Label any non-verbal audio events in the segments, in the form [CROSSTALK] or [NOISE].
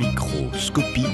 microscopie.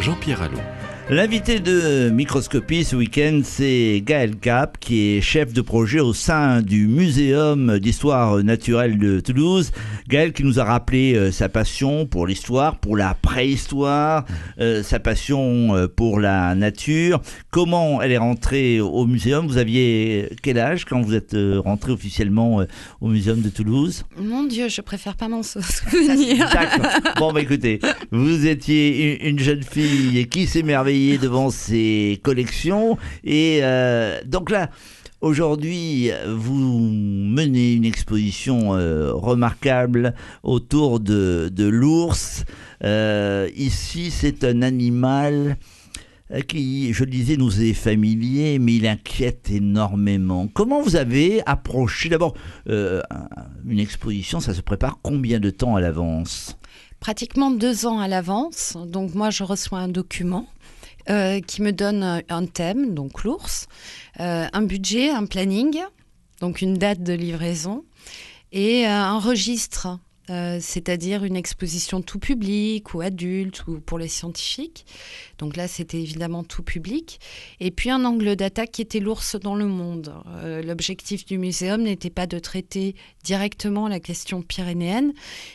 Jean-Pierre Allot. L'invité de Microscopie ce week-end, c'est Gaël Cap, qui est chef de projet au sein du Muséum d'histoire naturelle de Toulouse. Gaël qui nous a rappelé euh, sa passion pour l'histoire, pour la préhistoire, euh, sa passion euh, pour la nature. Comment elle est rentrée au muséum Vous aviez quel âge quand vous êtes rentrée officiellement au Muséum de Toulouse Mon Dieu, je préfère pas m'en [LAUGHS] souvenir. Bon, bah, écoutez, vous étiez une jeune fille qui s'émerveille devant ces collections. Et euh, donc là, Aujourd'hui, vous menez une exposition euh, remarquable autour de, de l'ours. Euh, ici, c'est un animal qui, je le disais, nous est familier, mais il inquiète énormément. Comment vous avez approché D'abord, une exposition, ça se prépare combien de temps à l'avance Pratiquement deux ans à l'avance. Donc moi, je reçois un document euh, qui me donne euh, un thème, donc l'ours, euh, un budget, un planning, donc une date de livraison, et un registre euh, c'est-à-dire une exposition tout public ou adulte ou pour les scientifiques. Donc là, c'était évidemment tout public. Et puis un angle d'attaque qui était l'ours dans le monde. Euh, l'objectif du muséum n'était pas de traiter directement la question pyrénéenne,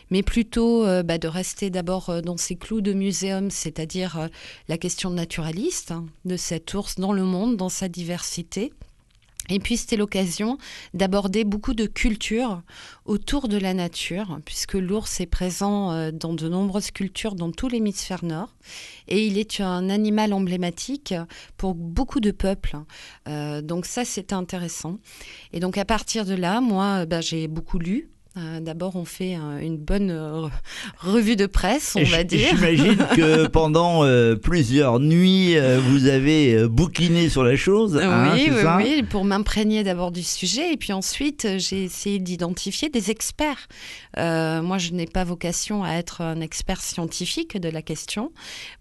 mais plutôt euh, bah, de rester d'abord dans ses clous de muséum, c'est-à-dire la question naturaliste hein, de cet ours dans le monde, dans sa diversité. Et puis c'était l'occasion d'aborder beaucoup de cultures autour de la nature, puisque l'ours est présent euh, dans de nombreuses cultures dans tout l'hémisphère nord, et il est un animal emblématique pour beaucoup de peuples. Euh, donc ça c'était intéressant. Et donc à partir de là, moi euh, bah, j'ai beaucoup lu, euh, d'abord, on fait euh, une bonne euh, revue de presse, on va dire. J'imagine [LAUGHS] que pendant plusieurs nuits, vous avez bouquiné sur la chose. Hein, oui, oui, pour m'imprégner d'abord du sujet. Et puis ensuite, j'ai essayé d'identifier des experts. moi, je n'ai pas vocation à être un expert scientifique de la question.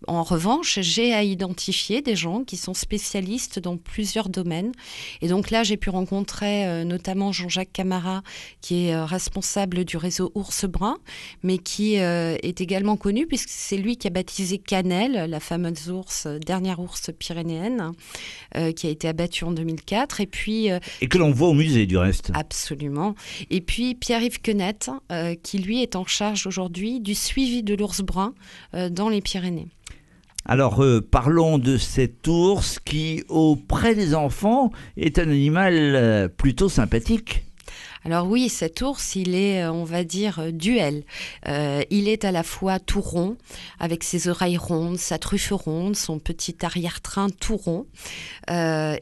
En revanche, j'ai à identifier des gens qui sont spécialistes dans plusieurs domaines. Et donc là, j'ai pu rencontrer notamment Jean-Jacques Camara, qui est responsable responsable du réseau Ours Brun, mais qui euh, est également connu puisque c'est lui qui a baptisé canel la fameuse ours, euh, dernière ours pyrénéenne, euh, qui a été abattue en 2004. Et puis. et que l'on voit au musée du reste. Absolument. Et puis Pierre-Yves Quenette, qui lui est en charge aujourd'hui du suivi de l'ours brun dans les Pyrénées. Alors parlons de cet ours qui, auprès des enfants, est un animal plutôt sympathique. Alors oui, cet ours, il est, euh, on va dire, euh, duel. Euh, il est à la fois tout rond, avec ses oreilles rondes, sa truffe ronde, son petit arrière-train tout rond.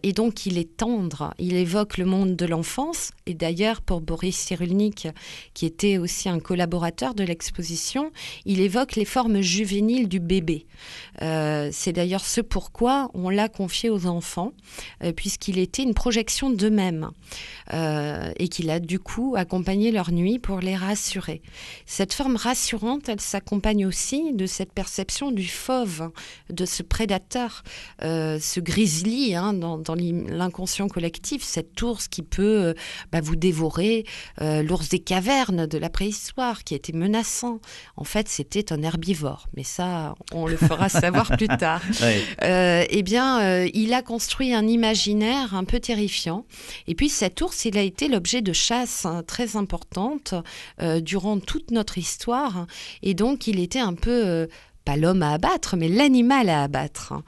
et donc, il est tendre. Il évoque le monde de l'enfance. Et d'ailleurs, pour Boris Cyrulnik, qui était aussi un collaborateur de l'exposition, il évoque les formes juvéniles du bébé. C'est d'ailleurs ce pourquoi on l'a confié aux enfants, puisqu'il était une projection d'eux-mêmes et qu'il a du coup accompagner leur nuit pour les rassurer. Cette forme rassurante, elle s'accompagne aussi de cette perception du fauve, hein, de ce prédateur, euh, ce grizzly hein, dans, l'inconscient collectif, cette ours qui peut euh, bah, vous dévorer, euh, l'ours des cavernes de la préhistoire qui était menaçant. En fait, c'était un herbivore, mais ça, on le fera [LAUGHS] savoir plus tard. Et eh bien, il a construit un imaginaire un peu terrifiant. Et puis cet ours, il a été l'objet de chasse Hein, très importante euh, durant toute notre histoire. Et donc, il était un peu, euh, pas l'homme à abattre, mais l'animal à abattre. Hein.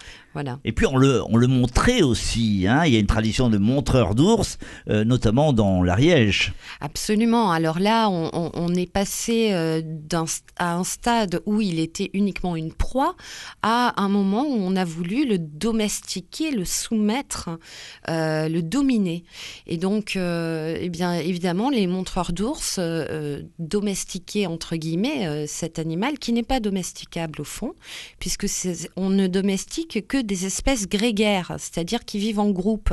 Et puis on le, on le montrait aussi. Hein. Il y a une tradition de montreurs d'ours, euh, notamment dans l'Ariège. Absolument. Alors là, on, est passé euh, à un stade où il était uniquement une proie, à un moment où on a voulu le domestiquer, le soumettre, euh, le dominer. Et donc, eh bien, évidemment, les montreurs d'ours domestiquaient, entre guillemets, cet animal qui n'est pas domesticable au fond, puisque on ne domestique que des espèces grégaires, c'est-à-dire qui vivent en groupe.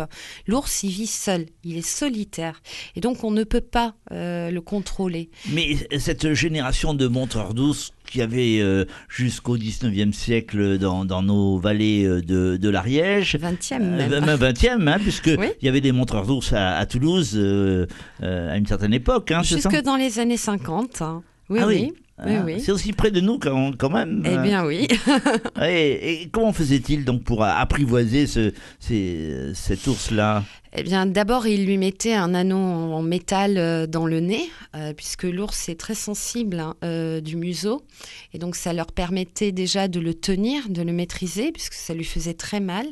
L'ours, il vit seul, il est solitaire. Et donc, on ne peut pas euh, le contrôler. Mais cette génération de montreurs d'ours qu'il y avait euh, jusqu'au 19e siècle dans, nos vallées euh, de, l'Ariège. 20e même. 20e, ben, hein, puisque il y avait des montreurs d'ours à, Toulouse à une certaine époque. Hein, Jusque dans les années 50. Oui, ah ah, oui. oui. c'est aussi près de nous quand, quand même. Eh bien oui. [LAUGHS] et, comment faisait-il donc pour apprivoiser cet ours-là eh bien, d'abord, il lui mettait un anneau en métal euh, dans le nez, euh, puisque l'ours est très sensible hein, euh, du museau. Et donc, ça leur permettait déjà de le tenir, de le maîtriser, puisque ça lui faisait très mal.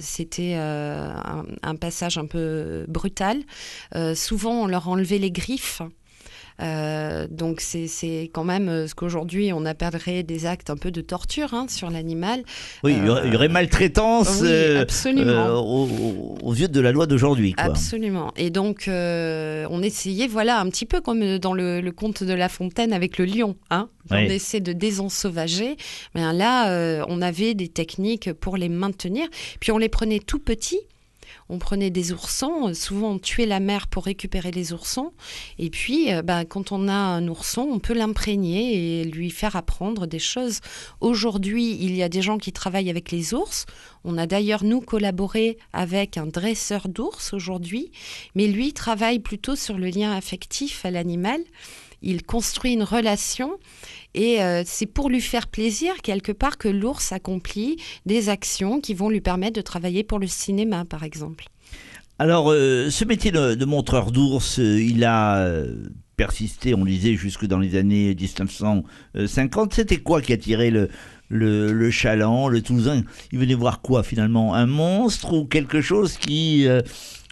C'était un, passage un peu brutal. souvent, on leur enlevait les griffes. Euh, donc c'est quand même euh, ce qu'aujourd'hui on appellerait des actes un peu de torture hein, sur l'animal. Oui, il y aurait euh, maltraitance absolument. Aux, yeux de la loi d'aujourd'hui. Absolument. Et donc on essayait, voilà, un petit peu comme dans le, conte de La Fontaine avec le lion. Hein. on essaie de désensauvager. Mais là, on avait des techniques pour les maintenir. Puis on les prenait tout petits on prenait des oursons. Souvent, on tuait la mère pour récupérer les oursons. Et puis, euh, bah, quand on a un ourson, on peut l'imprégner et lui faire apprendre des choses. Aujourd'hui, il y a des gens qui travaillent avec les ours. On a d'ailleurs, nous, collaboré avec un dresseur d'ours aujourd'hui, mais lui travaille plutôt sur le lien affectif à l'animal il construit une relation et euh, c'est pour lui faire plaisir quelque part que l'ours accomplit des actions qui vont lui permettre de travailler pour le cinéma, par exemple. Alors, euh, ce métier de, montreur d'ours, euh, il a persisté, on disait, jusque dans les années 1950. C'était quoi qui attirait le, le, le chaland, le Toulousain Il venait voir quoi finalement Un monstre ou quelque chose qui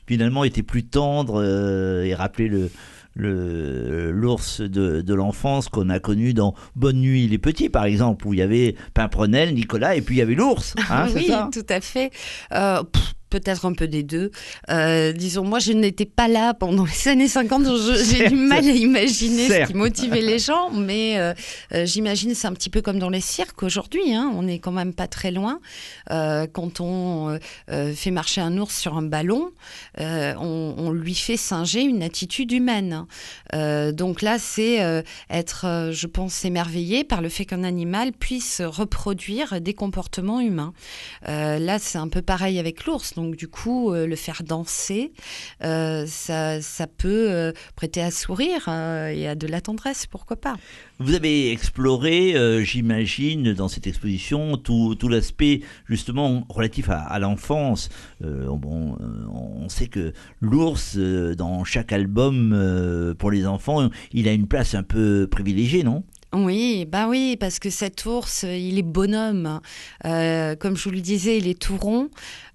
finalement était plus tendre et rappelait le, l'ours le, de, de l'enfance qu'on a connu dans Bonne Nuit les Petits, par exemple, où il y avait Pimprenel, Nicolas, et puis il y avait l'ours. Hein, [LAUGHS] oui, tout à fait. Euh, peut-être un peu des deux. Euh, disons, moi, je n'étais pas là pendant les années 50. J'ai du mal à imaginer ce qui motivait les gens, mais euh, euh, j'imagine c'est un petit peu comme dans les cirques aujourd'hui. Hein. on n'est quand même pas très loin. quand on fait marcher un ours sur un ballon, on, on, lui fait singer une attitude humaine. donc là, c'est être, je pense, émerveillé par le fait qu'un animal puisse reproduire des comportements humains. là, c'est un peu pareil avec l'ours. Donc du coup, euh, le faire danser, euh, ça, ça, peut euh, prêter à sourire hein, et à de la tendresse, pourquoi pas. Vous avez exploré, j'imagine, dans cette exposition, tout, tout l'aspect justement relatif à, à l'enfance. bon, on sait que l'ours, dans chaque album pour les enfants, il a une place un peu privilégiée, non oui, bah oui, parce que cet ours, il est bonhomme. Euh, comme je vous le disais, il est tout rond,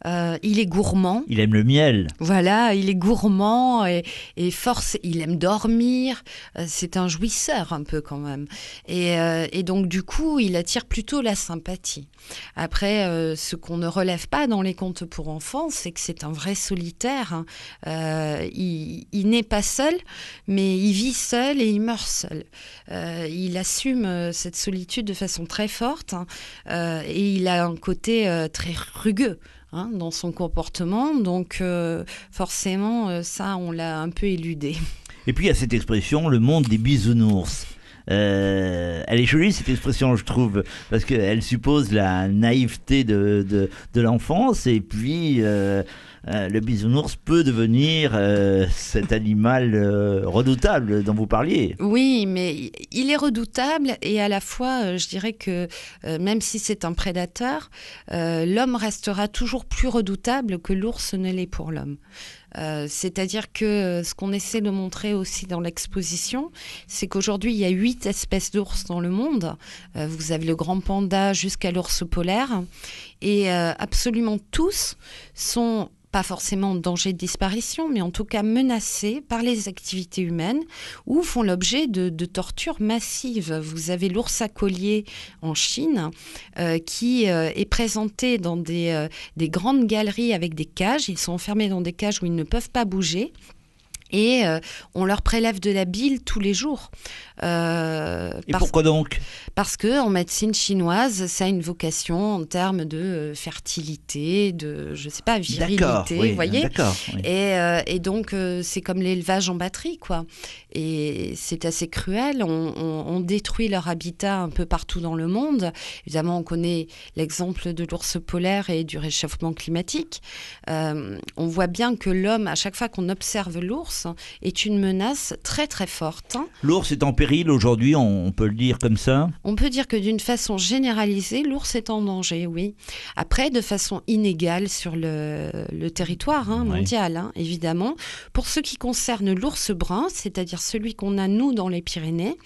euh, il est gourmand. Il aime le miel. Voilà, il est gourmand et, force, il aime dormir. Euh, c'est un jouisseur un peu quand même. Et, donc du coup, il attire plutôt la sympathie. Après, ce qu'on ne relève pas dans les contes pour enfants, c'est que c'est un vrai solitaire. Hein. il, il n'est pas seul, mais il vit seul et il meurt seul. il a assume euh, cette solitude de façon très forte hein. euh, et il a un côté euh, très rugueux hein, dans son comportement. Donc forcément, ça, on l'a un peu éludé. Et puis il y a cette expression, le monde des bisounours. elle est jolie cette expression, je trouve, parce qu'elle suppose la naïveté de, l'enfance et puis le euh, le bisounours peut devenir euh, cet animal euh, redoutable dont vous parliez. Oui, mais il est redoutable et à la fois, je dirais que même si c'est un prédateur, l'homme restera toujours plus redoutable que l'ours ne l'est pour l'homme. c'est-à-dire que ce qu'on essaie de montrer aussi dans l'exposition, c'est qu'aujourd'hui, il y a huit espèces d'ours dans le monde. vous avez le grand panda jusqu'à l'ours polaire. Et absolument tous sont pas forcément en danger de disparition, mais en tout cas menacés par les activités humaines ou font l'objet de, tortures massives. Vous avez l'ours à collier en Chine euh, qui euh, est présenté dans des, euh, des grandes galeries avec des cages. Ils sont enfermés dans des cages où ils ne peuvent pas bouger et euh, on leur prélève de la bile tous les jours. Euh, et pourquoi donc Parce que en médecine chinoise, ça a une vocation en termes de euh, fertilité, de je sais pas virilité, vous voyez. Et, donc c'est comme l'élevage en batterie, quoi. Et c'est assez cruel. on, détruit leur habitat un peu partout dans le monde. Évidemment, on connaît l'exemple de l'ours polaire et du réchauffement climatique. on voit bien que l'homme, à chaque fois qu'on observe l'ours, est une menace très très forte. Hein. L'ours est en péril aujourd'hui, on peut le dire comme ça On peut dire que d'une façon généralisée, l'ours est en danger, oui. Après, de façon inégale sur le, territoire hein, mondial, hein, évidemment. Pour ce qui concerne l'ours brun, c'est-à-dire celui qu'on a nous dans les Pyrénées,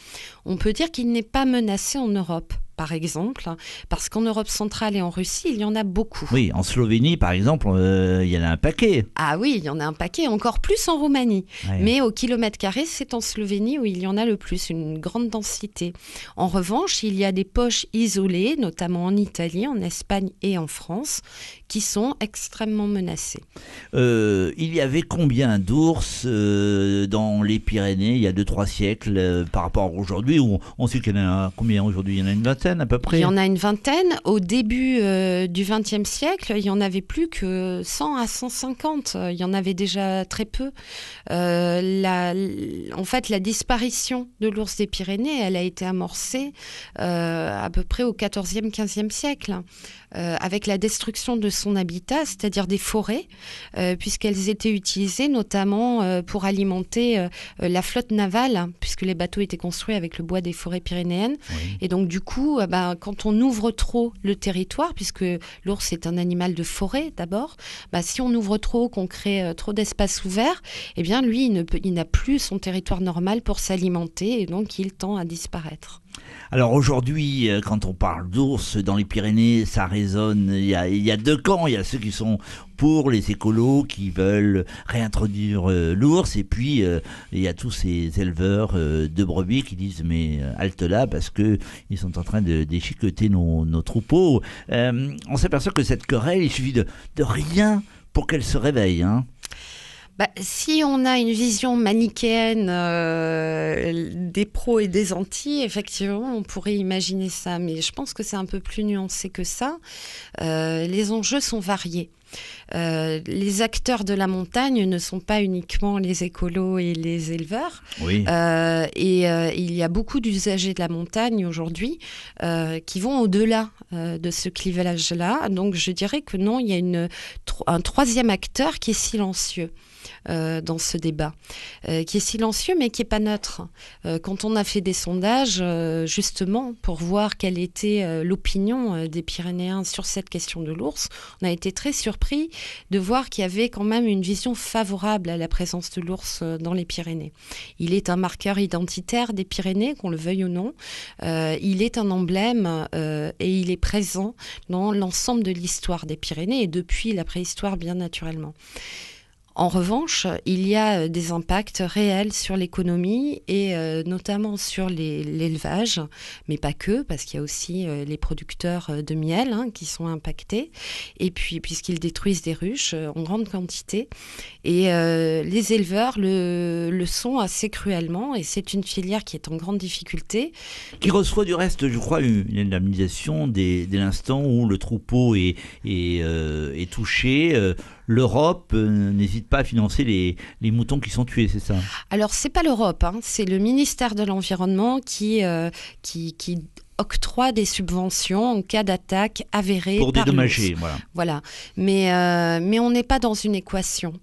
on peut dire qu'il n'est pas menacé en Europe par exemple, parce qu'en Europe centrale et en Russie, il y en a beaucoup. Oui, en Slovénie, par exemple, euh, il y en a un paquet. Ah oui, il y en a un paquet, encore plus en Roumanie. Mais au kilomètre carré, c'est en Slovénie où il y en a le plus, une grande densité. En revanche, il y a des poches isolées, notamment en Italie, en Espagne et en France, qui sont extrêmement menacés. Euh, il y avait combien d'ours euh, dans les Pyrénées il y a 2-3 siècles euh, par rapport à aujourd'hui on, on sait qu'il y en a combien aujourd'hui Il y en a une vingtaine à peu près Il y en a une vingtaine. Au début du XXe siècle, il n'y en avait plus que 100 à 150. Il y en avait déjà très peu. en fait, la disparition de l'ours des Pyrénées, elle a été amorcée à peu près au XIVe, XVe siècle. Euh, avec la destruction de son habitat, c'est-à-dire des forêts, euh, puisqu'elles étaient utilisées notamment euh, pour alimenter la flotte navale, hein, puisque les bateaux étaient construits avec le bois des forêts pyrénéennes. Et donc du coup, ben, quand on ouvre trop le territoire, puisque l'ours est un animal de forêt d'abord, ben, si on ouvre trop, qu'on crée trop d'espace ouvert, eh bien lui, il n'a plus son territoire normal pour s'alimenter et donc il tend à disparaître. Alors aujourd'hui, euh, quand on parle d'ours dans les Pyrénées, ça résonne. Il y, a, deux camps. Il y a ceux qui sont pour les écolos qui veulent réintroduire euh, l'ours, et puis euh, il y a tous ces éleveurs de brebis qui disent mais halte là parce que sont en train de déchiqueter nos, troupeaux. on s'aperçoit que cette querelle, il suffit de, rien pour qu'elle se réveille. Hein. Bah, si on a une vision manichéenne euh, des pros et des anti, effectivement, on pourrait imaginer ça. Mais je pense que c'est un peu plus nuancé que ça. Euh, les enjeux sont variés. Euh, les acteurs de la montagne ne sont pas uniquement les écolos et les éleveurs. Oui. et il y a beaucoup d'usagers de la montagne aujourd'hui qui vont au-delà de ce clivage-là. Donc je dirais que non, il y a un troisième acteur qui est silencieux. Euh, dans ce débat, euh, qui est silencieux mais qui n'est pas neutre. Euh, quand on a fait des sondages, justement, pour voir quelle était l'opinion des Pyrénéens sur cette question de l'ours, on a été très surpris de voir qu'il y avait quand même une vision favorable à la présence de l'ours dans les Pyrénées. Il est un marqueur identitaire des Pyrénées, qu'on le veuille ou non. il est un emblème et il est présent dans l'ensemble de l'histoire des Pyrénées et depuis la préhistoire bien naturellement. En revanche, il y a euh, des impacts réels sur l'économie et euh, notamment sur l'élevage, mais pas que, parce qu'il y a aussi euh, les producteurs de miel hein, qui sont impactés. Et puis, puisqu'ils détruisent des ruches en grande quantité, et les éleveurs le, le, sont assez cruellement, et c'est une filière qui est en grande difficulté. Qui reçoit du reste, je crois, une indemnisation dès, l'instant où le troupeau est, est touché l'Europe euh, n'hésite pas à financer les, moutons qui sont tués, c'est ça Alors, c'est pas l'Europe, hein. c'est le ministère de l'Environnement qui, euh, qui, qui octroie des subventions en cas d'attaque avérée. Pour dédommager, voilà. Voilà. Mais, euh, mais on n'est pas dans une équation.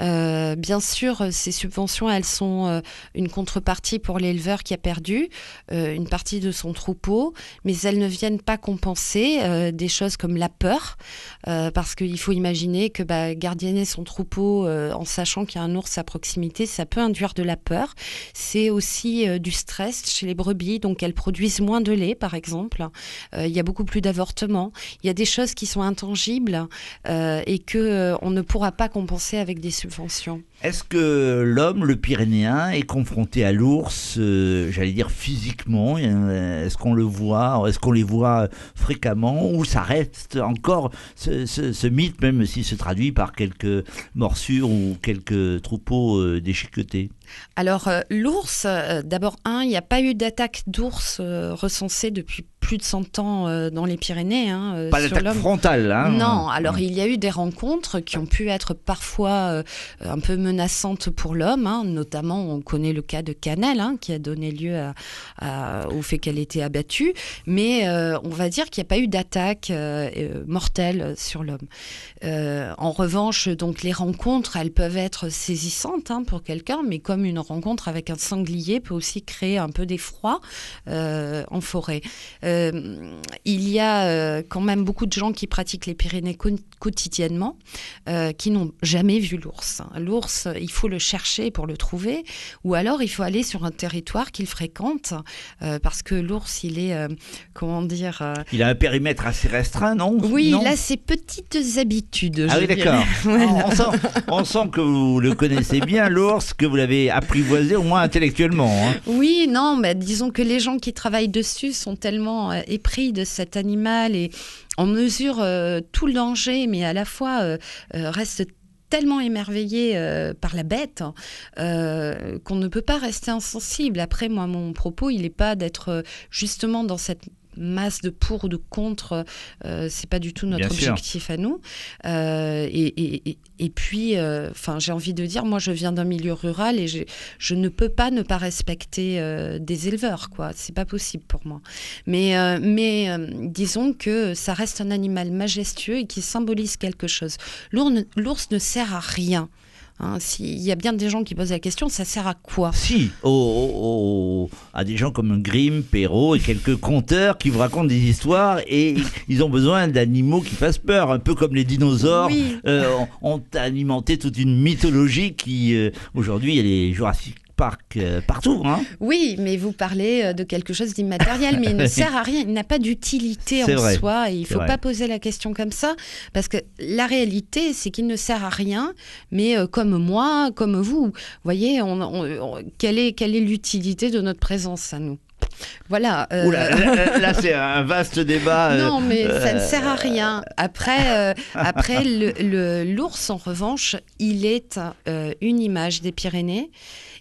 Euh, bien sûr, ces subventions, elles sont euh, une contrepartie pour l'éleveur qui a perdu une partie de son troupeau, mais elles ne viennent pas compenser des choses comme la peur, parce qu'il faut imaginer que bah, gardienner son troupeau en sachant qu'il y a un ours à proximité, ça peut induire de la peur. C'est aussi du stress chez les brebis, donc elles produisent moins de lait par exemple. Euh, il y a beaucoup plus d'avortements. Il y a des choses qui sont intangibles euh, et que euh, on ne pourra pas compenser avec des subventions. Est-ce que l'homme, le Pyrénéen, est confronté à l'ours, euh, j'allais dire physiquement euh, Est-ce qu'on le voit Est-ce qu'on les voit fréquemment Ou ça reste encore ce, mythe, même s'il se traduit par quelques morsures ou quelques troupeaux euh, déchiquetés alors, l'ours, d'abord, un, il n'y a pas eu d'attaque d'ours recensée depuis plus de 100 ans euh, dans les Pyrénées. Hein, euh, pas l'attaque frontale. Hein. Non, alors il y a eu des rencontres qui ont pu être parfois euh, un peu menaçantes pour l'homme. Hein. Notamment, on connaît le cas de Canel, qui a donné lieu au fait qu'elle était abattue. Mais on va dire qu'il n'y a pas eu d'attaque mortelle sur l'homme. en revanche, donc les rencontres, elles peuvent être saisissantes pour quelqu'un, mais comme une rencontre avec un sanglier peut aussi créer un peu d'effroi en forêt. Euh, il y a euh, quand même beaucoup de gens qui pratiquent les Pyrénées quotidiennement, euh, qui n'ont jamais vu l'ours. L'ours, il faut le chercher pour le trouver, ou alors il faut aller sur un territoire qu'il fréquente, parce que l'ours, il est, comment dire... Il a un périmètre assez restreint, non Oui, il a ses petites habitudes. Ah oui, d'accord. [LAUGHS] on, sent, que vous le connaissez bien, l'ours, que vous l'avez apprivoisé, au moins intellectuellement. Hein. Oui, non, mais disons que les gens qui travaillent dessus sont tellement euh, épris de cet animal et en mesure euh, tout le danger, mais à la fois euh, reste tellement émerveillé par la bête hein, qu'on ne peut pas rester insensible. Après, moi, mon propos, il n'est pas d'être justement dans cette masse de pour ou de contre, euh, c'est pas du tout notre objectif à nous. Euh, et, puis, euh, enfin, j'ai envie de dire, moi, je viens d'un milieu rural et je, ne peux pas ne pas respecter des éleveurs, quoi. C'est pas possible pour moi. Mais, mais disons que ça reste un animal majestueux et qui symbolise quelque chose. L'ours ne sert à rien. Hein, S'il y a bien des gens qui posent la question, ça sert à quoi Si, à des gens comme Grimm, Perrault et quelques conteurs qui vous racontent des histoires et ils ont besoin d'animaux qui fassent peur, un peu comme les dinosaures euh, ont, alimenté toute une mythologie qui, euh, aujourd'hui, elle est jurassique. Euh, partout. Hein. oui, mais vous parlez euh, de quelque chose d'immatériel, mais il ne [LAUGHS] sert à rien, il n'a pas d'utilité en soi, il ne faut pas poser la question comme ça, parce que la réalité, c'est qu'il ne sert à rien, mais euh, comme moi, comme vous, voyez, quelle est l'utilité de notre présence à nous voilà. Euh, là, c'est un vaste débat. Euh, non, mais ça ne euh, sert à rien. Après, après l'ours, le, en revanche, il est une image des Pyrénées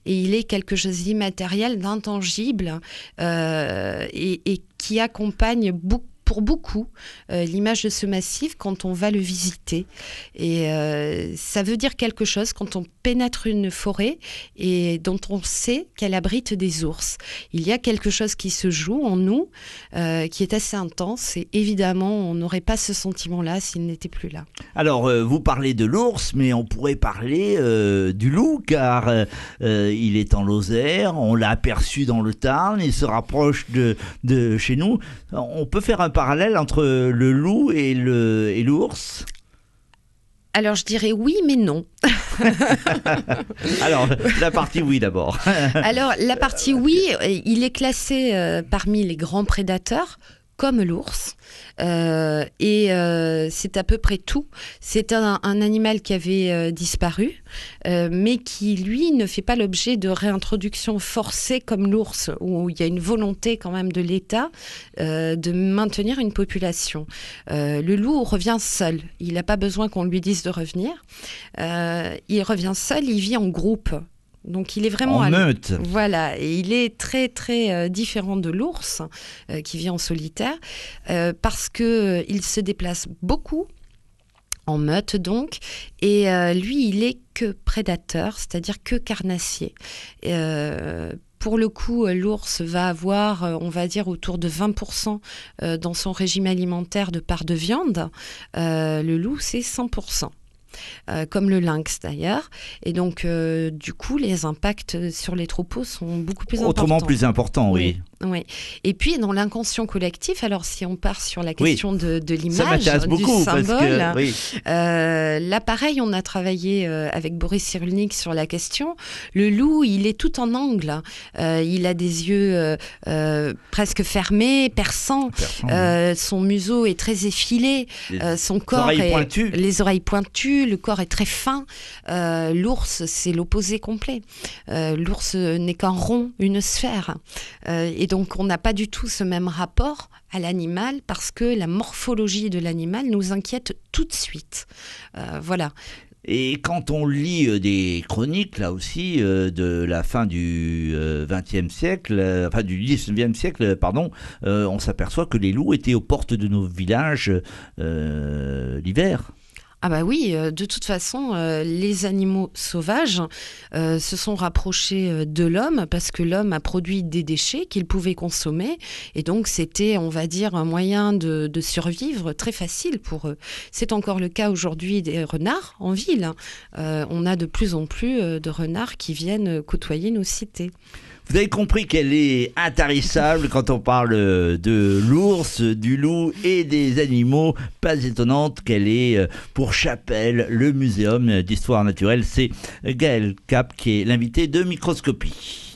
et il est quelque chose d'immatériel, d'intangible et qui accompagne beaucoup pour beaucoup euh, l'image de ce massif quand on va le visiter. Et euh, ça veut dire quelque chose quand on pénètre une forêt et dont on sait qu'elle abrite des ours. Il y a quelque chose qui se joue en nous euh, qui est assez intense et évidemment on n'aurait pas ce sentiment-là s'il n'était plus là. Alors vous parlez de l'ours mais on pourrait parler du loup car il est en Lozère, on l'a aperçu dans le Tarn, il se rapproche de, de chez nous. On peut faire un parallèle entre le loup et le l'ours alors je dirais oui, mais non. [LAUGHS] Alors la partie oui d'abord. Alors la partie oui, il est classé euh, parmi les grands prédateurs comme l'ours. Euh, et euh, c'est à peu près tout. C'est un, animal qui avait euh, disparu, mais qui, lui, ne fait pas l'objet de réintroduction forcée comme l'ours, où il y a une volonté quand même de l'État de maintenir une population. le loup revient seul. Il n'a pas besoin qu'on lui dise de revenir. il revient seul, il vit en groupe. Donc il est vraiment en meute. Voilà, et il est très très euh, différent de l'ours euh, qui vit en solitaire euh, parce que il se déplace beaucoup en meute donc et lui il est que prédateur, c'est-à-dire que carnassier pour le coup, l'ours va avoir, on va dire, autour de 20% dans son régime alimentaire de part de viande. le loup, c'est 100%. Euh, comme le lynx d'ailleurs. Et donc, euh, du coup, les impacts sur les troupeaux sont beaucoup plus importants. Autrement plus importants, oui. Oui. Et puis dans l'inconscient collectif, alors si on part sur la question de, l'image, du symbole, euh, là pareil, on a travaillé euh, avec Boris Cyrulnik sur la question. Le loup, il est tout en angle. Hein. Euh, il a des yeux presque fermés, perçants. son museau est très effilé. son corps est... les oreilles pointues. Le corps est très fin. L'ours, c'est l'opposé complet. L'ours n'est qu'un rond, une sphère. et donc on n'a pas du tout ce même rapport à l'animal parce que la morphologie de l'animal nous inquiète tout de suite. Euh, voilà. Et quand on lit euh, des chroniques, là aussi, euh, de la fin du XXe siècle, enfin du XIXe siècle, pardon, on s'aperçoit que les loups étaient aux portes de nos villages l'hiver. Ah bah oui, euh, de toute façon, euh, les animaux sauvages euh, se sont rapprochés de l'homme parce que l'homme a produit des déchets qu'ils pouvaient consommer. Et donc c'était, on va dire, un moyen de, de survivre très facile pour eux. C'est encore le cas aujourd'hui des renards en ville. Hein. on a de plus en plus de renards qui viennent côtoyer nos cités. Vous avez compris qu'elle est intarissable quand on parle de l'ours, du loup et des animaux. Pas étonnante qu'elle est euh, pour Chapelle, le muséum d'histoire naturelle. C'est Gaël Cap qui est l'invité de Microscopie.